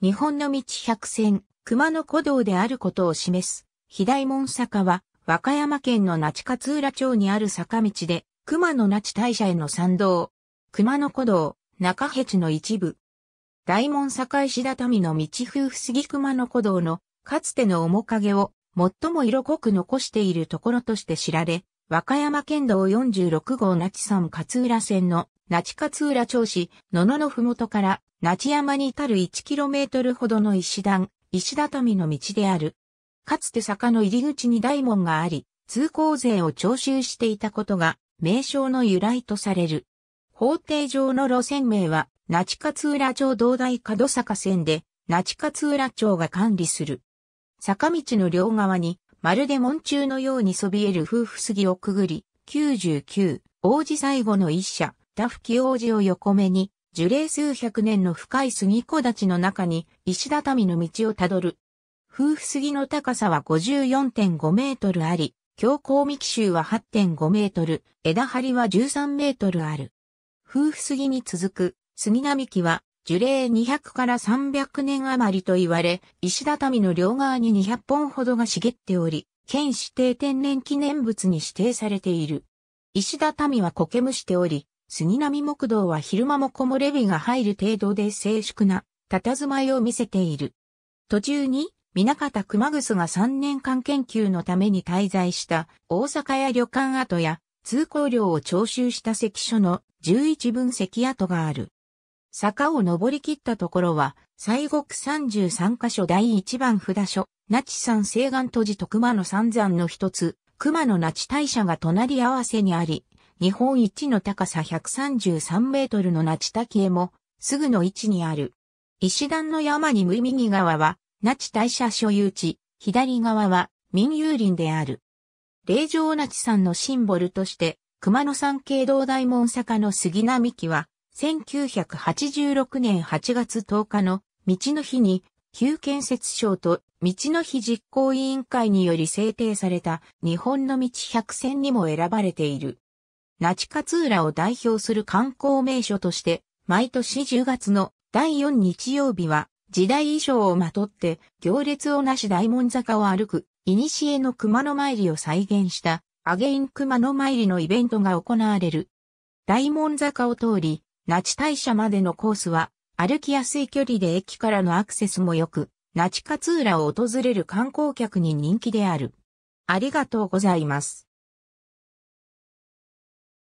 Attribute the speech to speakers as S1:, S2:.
S1: 日本の道百選、熊野古道であることを示す、肥大門坂は、和歌山県の那智勝浦町にある坂道で、熊野那智大社への参道、熊野古道、中辺地の一部。大門坂石畳の道夫杉熊野古道の、かつての面影を、最も色濃く残しているところとして知られ、和歌山県道46号那智山勝浦線の那智勝浦町市、野々のふもとから、那智山に至る 1km ほどの石段、石畳の道である。かつて坂の入り口に大門があり、通行税を徴収していたことが、名称の由来とされる。法定上の路線名は、那智勝浦町道大角坂線で、那智勝浦町が管理する。坂道の両側に、まるで門柱のようにそびえる夫婦杉をくぐり、99、王子最後の一社、ダ吹き王子を横目に、樹齢数百年の深い杉木立の中に石畳の道をたどる。夫婦杉の高さは54.5メートルあり、強行幹周は8.5メートル、枝張りは13メートルある。夫婦杉に続く杉並木は樹齢200から300年余りと言われ、石畳の両側に200本ほどが茂っており、県指定天然記念物に指定されている。石畳は苔むしており、杉並木道は昼間も木漏れ日が入る程度で静粛な佇まいを見せている。途中に、南方熊楠が3年間研究のために滞在した大阪や旅館跡や通行料を徴収した関所の11分石跡がある。坂を登り切ったところは、西国33カ所第1番札所、那智山西岸都市と熊野三山の一つ、熊野那智大社が隣り合わせにあり、日本一の高さ133メートルの那智滝へも、すぐの位置にある。石段の山に右側は、那智大社所有地、左側は民有林である。霊場那智山のシンボルとして、熊野山系道大門坂の杉並木は、1986年8月10日の道の日に、旧建設省と道の日実行委員会により制定された日本の道100選にも選ばれている。那智勝浦を代表する観光名所として、毎年10月の第4日曜日は、時代衣装をまとって、行列をなし大門坂を歩く、古の熊野参りを再現した、アゲイン熊野参りのイベントが行われる。大門坂を通り、那智大社までのコースは、歩きやすい距離で駅からのアクセスも良く、那智勝浦を訪れる観光客に人気である。ありがとうございます。